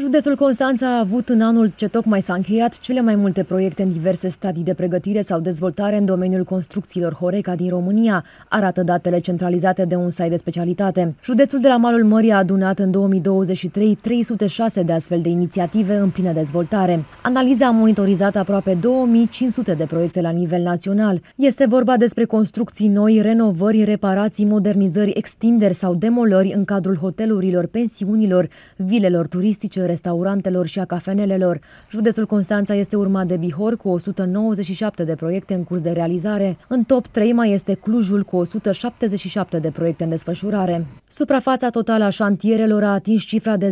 Județul Constanța a avut în anul ce tocmai s-a încheiat cele mai multe proiecte în diverse stadii de pregătire sau dezvoltare în domeniul construcțiilor Horeca din România, arată datele centralizate de un site de specialitate. Județul de la Malul Mării a adunat în 2023 306 de astfel de inițiative în plină dezvoltare. Analiza a monitorizat aproape 2500 de proiecte la nivel național. Este vorba despre construcții noi, renovări, reparații, modernizări, extinderi sau demolări în cadrul hotelurilor, pensiunilor, vilelor turistice, restaurantelor și a cafenelelor. Județul Constanța este urmat de Bihor cu 197 de proiecte în curs de realizare. În top 3 mai este Clujul cu 177 de proiecte în desfășurare. Suprafața totală a șantierelor a atins cifra de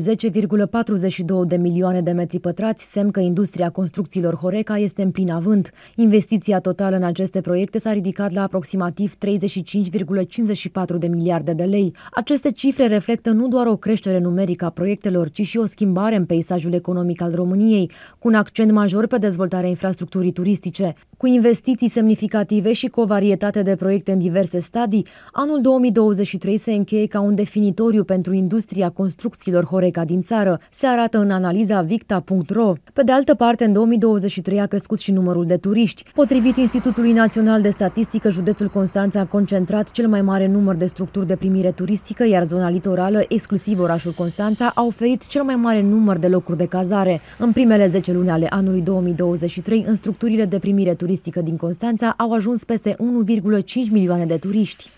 10,42 de milioane de metri pătrați, semn că industria construcțiilor Horeca este în plin avânt. Investiția totală în aceste proiecte s-a ridicat la aproximativ 35,54 de miliarde de lei. Aceste cifre reflectă nu doar o creștere numerică a proiectelor, ci și o schimbare continuare în peisajul economic al României, cu un accent major pe dezvoltarea infrastructurii turistice. Cu investiții semnificative și cu o varietate de proiecte în diverse stadii, anul 2023 se încheie ca un definitoriu pentru industria construcțiilor Horeca din țară, se arată în analiza victa.ro. Pe de altă parte, în 2023 a crescut și numărul de turiști. Potrivit Institutului Național de Statistică, județul Constanța a concentrat cel mai mare număr de structuri de primire turistică, iar zona litorală, exclusiv orașul Constanța, a oferit cel mai mare număr de locuri de cazare. În primele 10 luni ale anului 2023, în structurile de primire turistică din Constanța au ajuns peste 1,5 milioane de turiști.